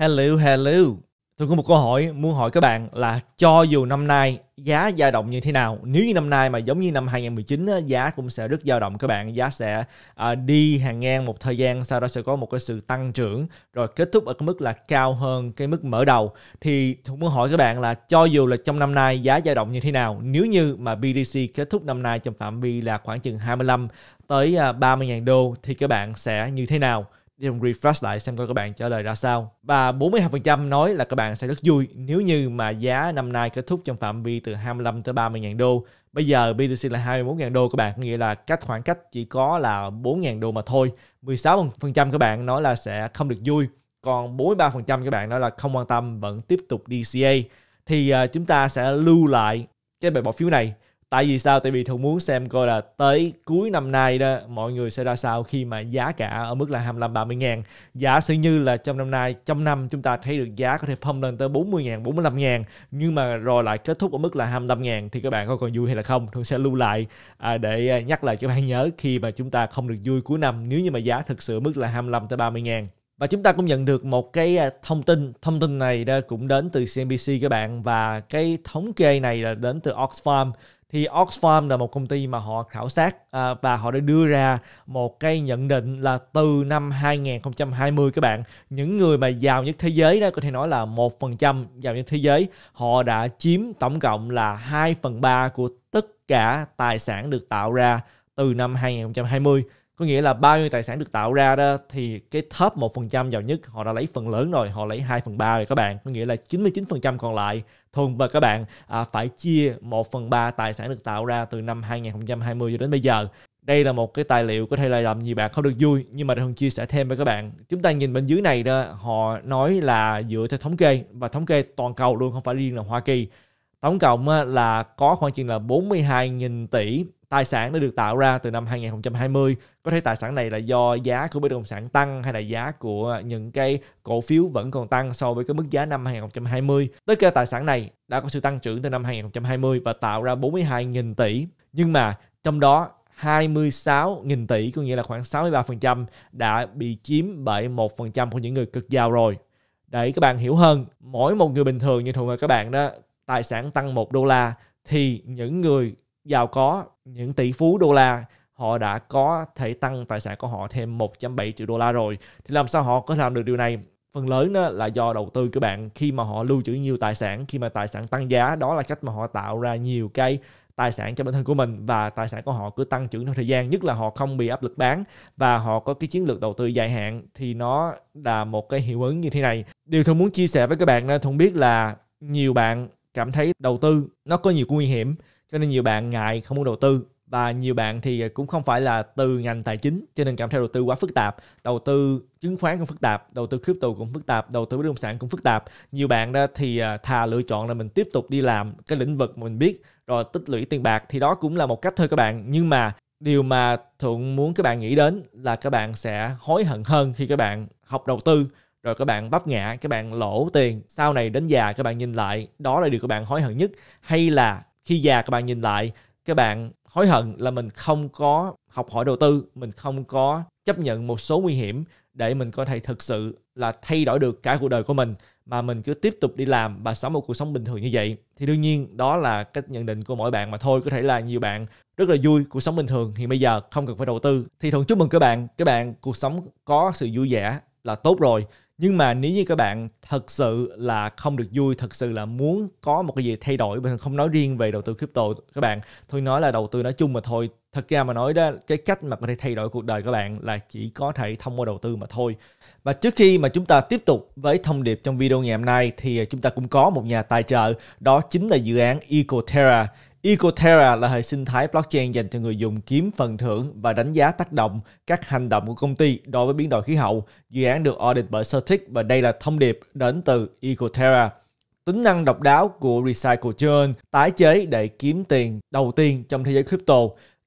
Hello, hello. Tôi có một câu hỏi muốn hỏi các bạn là cho dù năm nay giá dao động như thế nào, nếu như năm nay mà giống như năm 2019 giá cũng sẽ rất dao động các bạn, giá sẽ uh, đi hàng ngang một thời gian sau đó sẽ có một cái sự tăng trưởng rồi kết thúc ở cái mức là cao hơn cái mức mở đầu thì tôi muốn hỏi các bạn là cho dù là trong năm nay giá dao động như thế nào, nếu như mà BDC kết thúc năm nay trong phạm vi là khoảng chừng 25 tới 30.000 à, đô thì các bạn sẽ như thế nào? để ông refresh lại xem coi các bạn trả lời ra sao. Và 42% nói là các bạn sẽ rất vui nếu như mà giá năm nay kết thúc trong phạm vi từ 25 tới 30 000 đô. Bây giờ BTC là 21 000 đô các bạn, nghĩa là cách khoảng cách chỉ có là 4 000 đô mà thôi. 16% các bạn nói là sẽ không được vui, còn 43% các bạn nói là không quan tâm vẫn tiếp tục DCA. Thì uh, chúng ta sẽ lưu lại cái bài bỏ phiếu này tại vì sao tại vì thường muốn xem coi là tới cuối năm nay đó mọi người sẽ ra sao khi mà giá cả ở mức là 25 30 ngàn giả sử như là trong năm nay trong năm chúng ta thấy được giá có thể pump lên tới 40 ngàn 45 ngàn nhưng mà rồi lại kết thúc ở mức là 25 ngàn thì các bạn có còn vui hay là không thường sẽ lưu lại à, để à, nhắc lại cho bạn nhớ khi mà chúng ta không được vui cuối năm nếu như mà giá thực sự mức là 25 tới 30 ngàn và chúng ta cũng nhận được một cái à, thông tin thông tin này đó cũng đến từ CNBC các bạn và cái thống kê này là đến từ Oxfam thì Oxfam là một công ty mà họ khảo sát à, và họ đã đưa ra một cái nhận định là từ năm 2020 các bạn những người mà giàu nhất thế giới đó có thể nói là một phần trăm giàu nhất thế giới họ đã chiếm tổng cộng là 2 phần 3 của tất cả tài sản được tạo ra từ năm 2020 có nghĩa là bao nhiêu tài sản được tạo ra đó thì cái top 1% giàu nhất họ đã lấy phần lớn rồi họ lấy 2 phần 3 rồi các bạn có nghĩa là 99% còn lại Thuần và các bạn à, phải chia 1 phần 3 tài sản được tạo ra từ năm 2020 cho đến bây giờ đây là một cái tài liệu có thể là làm nhiều bạn không được vui nhưng mà thường chia sẻ thêm với các bạn chúng ta nhìn bên dưới này đó họ nói là dựa theo thống kê và thống kê toàn cầu luôn không phải riêng là Hoa Kỳ tổng cộng là có khoảng chừng là 42.000 tỷ tài sản đã được tạo ra từ năm 2020 có thể tài sản này là do giá của bất động sản tăng hay là giá của những cái cổ phiếu vẫn còn tăng so với cái mức giá năm 2020 tất cả tài sản này đã có sự tăng trưởng từ năm 2020 và tạo ra 42.000 tỷ nhưng mà trong đó 26.000 tỷ có nghĩa là khoảng 63% đã bị chiếm bởi 1% của những người cực giàu rồi. Để các bạn hiểu hơn, mỗi một người bình thường như thường là các bạn đó, tài sản tăng 1 đô la thì những người giàu có, những tỷ phú đô la họ đã có thể tăng tài sản của họ thêm 1.7 triệu đô la rồi. Thì làm sao họ có làm được điều này? Phần lớn đó là do đầu tư các bạn khi mà họ lưu trữ nhiều tài sản, khi mà tài sản tăng giá, đó là cách mà họ tạo ra nhiều cái tài sản cho bản thân của mình và tài sản của họ cứ tăng trưởng theo thời gian nhất là họ không bị áp lực bán và họ có cái chiến lược đầu tư dài hạn thì nó là một cái hiệu ứng như thế này điều tôi muốn chia sẻ với các bạn là thông biết là nhiều bạn cảm thấy đầu tư nó có nhiều nguy hiểm cho nên nhiều bạn ngại không muốn đầu tư và nhiều bạn thì cũng không phải là từ ngành tài chính cho nên cảm thấy đầu tư quá phức tạp đầu tư chứng khoán cũng phức tạp đầu tư crypto cũng phức tạp đầu tư bất động sản cũng phức tạp nhiều bạn đó thì à, thà lựa chọn là mình tiếp tục đi làm cái lĩnh vực mà mình biết rồi tích lũy tiền bạc thì đó cũng là một cách thôi các bạn nhưng mà điều mà thuận muốn các bạn nghĩ đến là các bạn sẽ hối hận hơn khi các bạn học đầu tư rồi các bạn bắp ngã các bạn lỗ tiền sau này đến già các bạn nhìn lại đó là điều các bạn hối hận nhất hay là khi già các bạn nhìn lại các bạn hối hận là mình không có học hỏi đầu tư mình không có chấp nhận một số nguy hiểm để mình có thể thực sự là thay đổi được cả cuộc đời của mình mà mình cứ tiếp tục đi làm và sống một cuộc sống bình thường như vậy thì đương nhiên đó là cách nhận định của mỗi bạn mà thôi có thể là nhiều bạn rất là vui cuộc sống bình thường thì bây giờ không cần phải đầu tư thì thuận chúc mừng các bạn các bạn cuộc sống có sự vui vẻ là tốt rồi nhưng mà nếu như các bạn thật sự là không được vui thật sự là muốn có một cái gì thay đổi mình không nói riêng về đầu tư crypto các bạn thôi nói là đầu tư nói chung mà thôi thật ra mà nói đó cái cách mà có thể thay đổi cuộc đời các bạn là chỉ có thể thông qua đầu tư mà thôi và trước khi mà chúng ta tiếp tục với thông điệp trong video ngày hôm nay thì chúng ta cũng có một nhà tài trợ đó chính là dự án Ecoterra Ecoterra là hệ sinh thái blockchain dành cho người dùng kiếm phần thưởng và đánh giá tác động các hành động của công ty đối với biến đổi khí hậu. Dự án được audit bởi Certic và đây là thông điệp đến từ Ecoterra. Tính năng độc đáo của Recycle Chain tái chế để kiếm tiền đầu tiên trong thế giới crypto.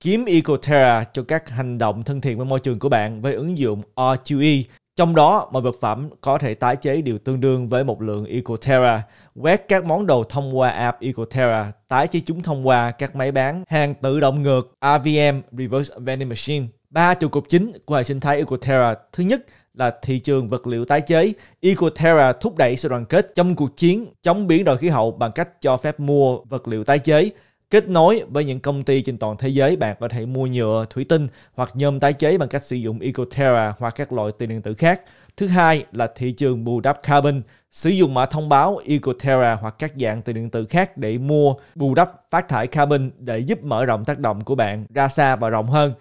Kiếm Ecoterra cho các hành động thân thiện với môi trường của bạn với ứng dụng R2E trong đó, mọi vật phẩm có thể tái chế đều tương đương với một lượng Ecoterra. Quét các món đồ thông qua app Ecoterra, tái chế chúng thông qua các máy bán hàng tự động ngược RVM Reverse Vending Machine. Ba trụ cột chính của hệ sinh thái Ecoterra. Thứ nhất là thị trường vật liệu tái chế. Ecoterra thúc đẩy sự đoàn kết trong cuộc chiến chống biến đổi khí hậu bằng cách cho phép mua vật liệu tái chế kết nối với những công ty trên toàn thế giới. Bạn có thể mua nhựa, thủy tinh hoặc nhôm tái chế bằng cách sử dụng Ecoterra hoặc các loại tiền điện tử khác. Thứ hai là thị trường bù đắp carbon, sử dụng mã thông báo Ecoterra hoặc các dạng tiền điện tử khác để mua bù đắp phát thải carbon để giúp mở rộng tác động của bạn ra xa và rộng hơn.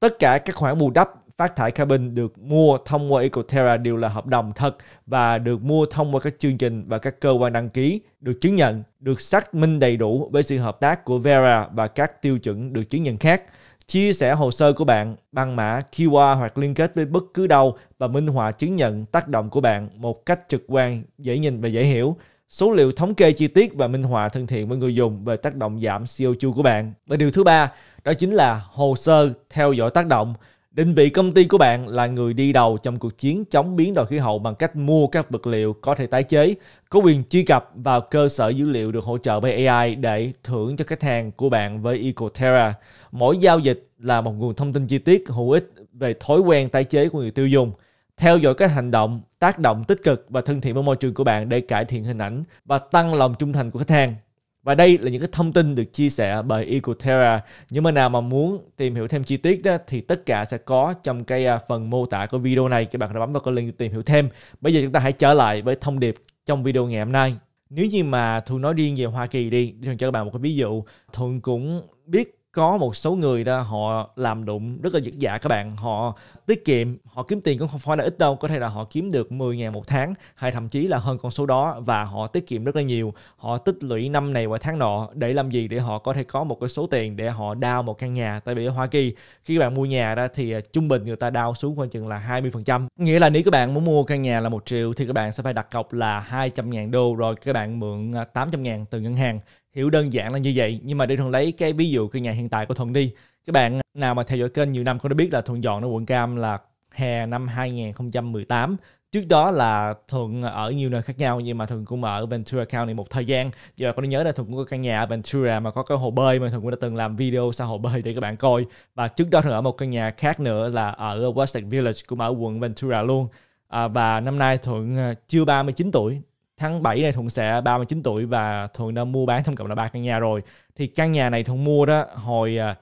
Tất cả các khoản bù đắp phát thải carbon được mua thông qua Ecoterra đều là hợp đồng thật và được mua thông qua các chương trình và các cơ quan đăng ký được chứng nhận, được xác minh đầy đủ với sự hợp tác của Vera và các tiêu chuẩn được chứng nhận khác. Chia sẻ hồ sơ của bạn bằng mã QR hoặc liên kết với bất cứ đâu và minh họa chứng nhận tác động của bạn một cách trực quan, dễ nhìn và dễ hiểu số liệu thống kê chi tiết và minh họa thân thiện với người dùng về tác động giảm CO2 của bạn. Và điều thứ ba, đó chính là hồ sơ theo dõi tác động. Định vị công ty của bạn là người đi đầu trong cuộc chiến chống biến đổi khí hậu bằng cách mua các vật liệu có thể tái chế, có quyền truy cập vào cơ sở dữ liệu được hỗ trợ bởi AI để thưởng cho khách hàng của bạn với EcoTerra. Mỗi giao dịch là một nguồn thông tin chi tiết hữu ích về thói quen tái chế của người tiêu dùng. Theo dõi các hành động, tác động tích cực và thân thiện với môi trường của bạn để cải thiện hình ảnh và tăng lòng trung thành của khách hàng. Và đây là những cái thông tin được chia sẻ bởi Ecoterra. nhưng mà nào mà muốn tìm hiểu thêm chi tiết đó, thì tất cả sẽ có trong cái à, phần mô tả của video này. Các bạn đã bấm vào cái link tìm hiểu thêm. Bây giờ chúng ta hãy trở lại với thông điệp trong video ngày hôm nay. Nếu như mà Thu nói riêng về Hoa Kỳ đi, thì cho các bạn một cái ví dụ. Thu cũng biết có một số người đó họ làm đụng rất là dứt dạ các bạn họ tiết kiệm họ kiếm tiền cũng không phải là ít đâu có thể là họ kiếm được 10 ngàn một tháng hay thậm chí là hơn con số đó và họ tiết kiệm rất là nhiều họ tích lũy năm này và tháng nọ để làm gì để họ có thể có một cái số tiền để họ đao một căn nhà tại vì ở Hoa Kỳ khi các bạn mua nhà đó thì à, trung bình người ta đao xuống khoảng chừng là 20% nghĩa là nếu các bạn muốn mua căn nhà là một triệu thì các bạn sẽ phải đặt cọc là 200 ngàn đô rồi các bạn mượn 800 à, ngàn từ ngân hàng hiểu đơn giản là như vậy nhưng mà để thuận lấy cái ví dụ cái nhà hiện tại của thuận đi các bạn nào mà theo dõi kênh nhiều năm cũng đã biết là thuận dọn ở quận cam là hè năm 2018 trước đó là thuận ở nhiều nơi khác nhau nhưng mà thuận cũng ở Ventura County một thời gian giờ con nhớ là thuận cũng có căn nhà ở Ventura mà có cái hồ bơi mà thuận cũng đã từng làm video sau hồ bơi để các bạn coi và trước đó thuận ở một căn nhà khác nữa là ở West Village cũng ở quận Ventura luôn à, và năm nay thuận à, chưa 39 tuổi tháng 7 này Thuận sẽ 39 tuổi và Thuận đã mua bán tổng cộng là ba căn nhà rồi. Thì căn nhà này Thuận mua đó hồi à,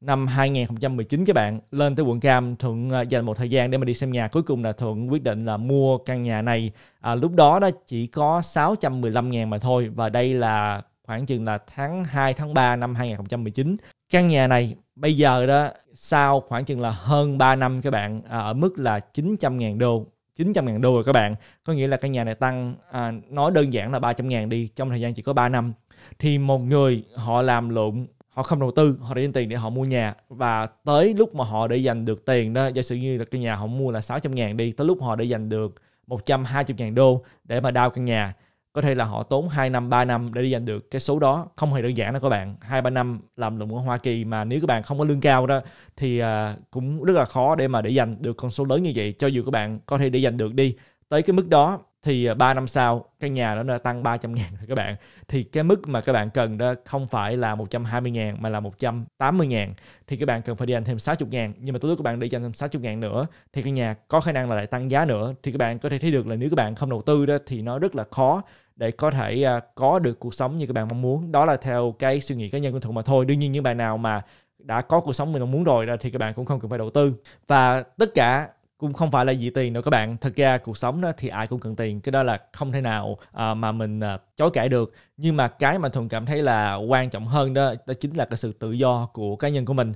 năm 2019 các bạn lên tới quận Cam Thuận à, dành một thời gian để mà đi xem nhà cuối cùng là Thuận quyết định là mua căn nhà này à, lúc đó đó chỉ có 615 ngàn mà thôi và đây là khoảng chừng là tháng 2 tháng 3 năm 2019 căn nhà này bây giờ đó sau khoảng chừng là hơn 3 năm các bạn à, ở mức là 900 ngàn đô 900 ngàn đô rồi các bạn có nghĩa là căn nhà này tăng à, nói đơn giản là 300 ngàn đi trong thời gian chỉ có 3 năm thì một người họ làm lụng họ không đầu tư họ để dành tiền để họ mua nhà và tới lúc mà họ để dành được tiền đó giả sử như là căn nhà họ mua là 600 ngàn đi tới lúc họ để dành được 100 20 ngàn đô để mà đao căn nhà có thể là họ tốn 2 năm 3 năm để đi giành được cái số đó không hề đơn giản đâu các bạn hai ba năm làm lụng ở Hoa Kỳ mà nếu các bạn không có lương cao đó thì à, cũng rất là khó để mà để giành được con số lớn như vậy cho dù các bạn có thể để giành được đi tới cái mức đó thì 3 à, năm sau căn nhà nó đã tăng 300 ngàn rồi các bạn thì cái mức mà các bạn cần đó không phải là 120 ngàn mà là 180 ngàn thì các bạn cần phải đi dành thêm 60 ngàn nhưng mà tới lúc các bạn đi dành thêm 60 ngàn nữa thì căn nhà có khả năng là lại tăng giá nữa thì các bạn có thể thấy được là nếu các bạn không đầu tư đó thì nó rất là khó để có thể uh, có được cuộc sống như các bạn mong muốn đó là theo cái suy nghĩ cá nhân của thuận mà thôi đương nhiên những bạn nào mà đã có cuộc sống mình mong muốn rồi thì các bạn cũng không cần phải đầu tư và tất cả cũng không phải là gì tiền nữa các bạn thật ra cuộc sống đó thì ai cũng cần tiền cái đó là không thể nào à, mà mình à, chối cãi được nhưng mà cái mà thuần cảm thấy là quan trọng hơn đó đó chính là cái sự tự do của cá nhân của mình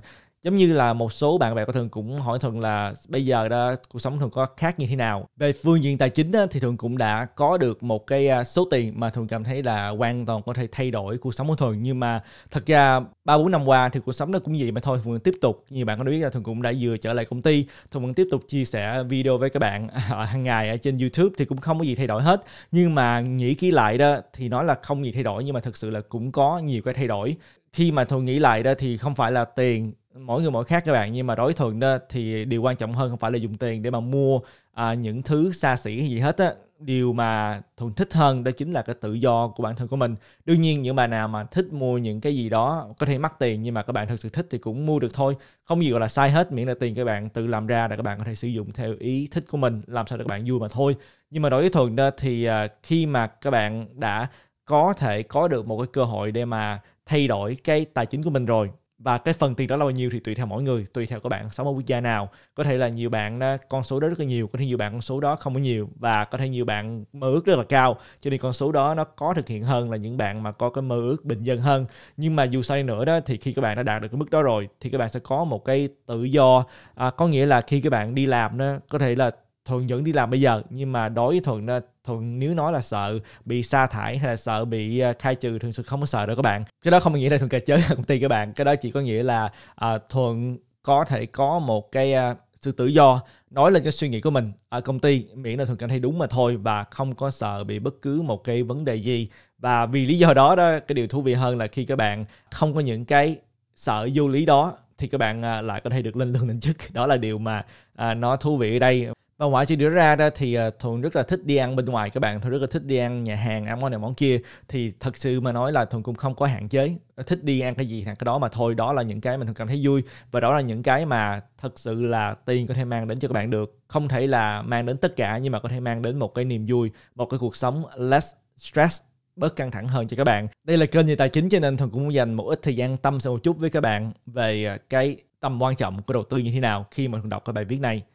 giống như là một số bạn bè của thường cũng hỏi thường là bây giờ đó cuộc sống thường có khác như thế nào về phương diện tài chính á, thì thường cũng đã có được một cái à, số tiền mà thường cảm thấy là hoàn toàn có thể thay đổi cuộc sống của thường nhưng mà thật ra ba bốn năm qua thì cuộc sống nó cũng vậy mà thôi thường tiếp tục như bạn có biết là thường cũng đã vừa trở lại công ty thường vẫn tiếp tục chia sẻ video với các bạn hàng ngày ở trên youtube thì cũng không có gì thay đổi hết nhưng mà nghĩ kỹ lại đó thì nói là không gì thay đổi nhưng mà thực sự là cũng có nhiều cái thay đổi khi mà thường nghĩ lại đó thì không phải là tiền mỗi người mỗi khác các bạn nhưng mà đối thuận đó thì điều quan trọng hơn không phải là dùng tiền để mà mua à, những thứ xa xỉ hay gì hết á điều mà thuận thích hơn đó chính là cái tự do của bản thân của mình đương nhiên những bà nào mà thích mua những cái gì đó có thể mắc tiền nhưng mà các bạn thực sự thích thì cũng mua được thôi không gì gọi là sai hết miễn là tiền các bạn tự làm ra để các bạn có thể sử dụng theo ý thích của mình làm sao để các bạn vui mà thôi nhưng mà đối với thuận đó thì à, khi mà các bạn đã có thể có được một cái cơ hội để mà thay đổi cái tài chính của mình rồi và cái phần tiền đó là bao nhiêu thì tùy theo mỗi người tùy theo các bạn sống ở quốc gia nào có thể là nhiều bạn con số đó rất là nhiều có thể nhiều bạn con số đó không có nhiều và có thể nhiều bạn mơ ước rất là cao cho nên con số đó nó có thực hiện hơn là những bạn mà có cái mơ ước bình dân hơn nhưng mà dù sao nữa đó thì khi các bạn đã đạt được cái mức đó rồi thì các bạn sẽ có một cái tự do à, có nghĩa là khi các bạn đi làm đó có thể là thuận vẫn đi làm bây giờ nhưng mà đối với thuận thuận nếu nói là sợ bị sa thải hay là sợ bị ờ, khai trừ thường sự không có sợ đâu các bạn cái đó không có nghĩa là thuận cà chới công ty các bạn cái đó chỉ có nghĩa là à, thuận có thể có một cái à, sự tự do nói lên cái suy nghĩ của mình ở công ty miễn là thuận cảm thấy đúng mà thôi và không có sợ bị bất cứ một cái vấn đề gì và vì lý do đó đó cái điều thú vị hơn là khi các bạn không có những cái sợ vô lý đó thì các bạn lại có thể được lên lương lên chức đó là điều mà à, nó thú vị ở đây và ngoại trừ điều ra ra thì ờ, thuận rất là thích đi ăn bên ngoài các bạn thuận rất là thích đi ăn nhà hàng ăn món này món kia thì thật sự mà nói là thuận cũng không có hạn chế ờ, thích đi ăn cái gì là cái đó mà thôi đó là những cái mình thường cảm thấy vui và đó là những cái mà thật sự là tiền có thể mang đến cho các bạn được không thể là mang đến tất cả nhưng mà có thể mang đến một cái niềm vui một cái cuộc sống less stress bớt căng thẳng hơn cho các bạn. Đây là kênh về tài chính cho nên Thuần cũng muốn dành một ít thời gian tâm sự một chút với các bạn về ờ, cái tầm quan trọng của đầu tư như thế nào khi mà Thuần đọc cái bài viết này.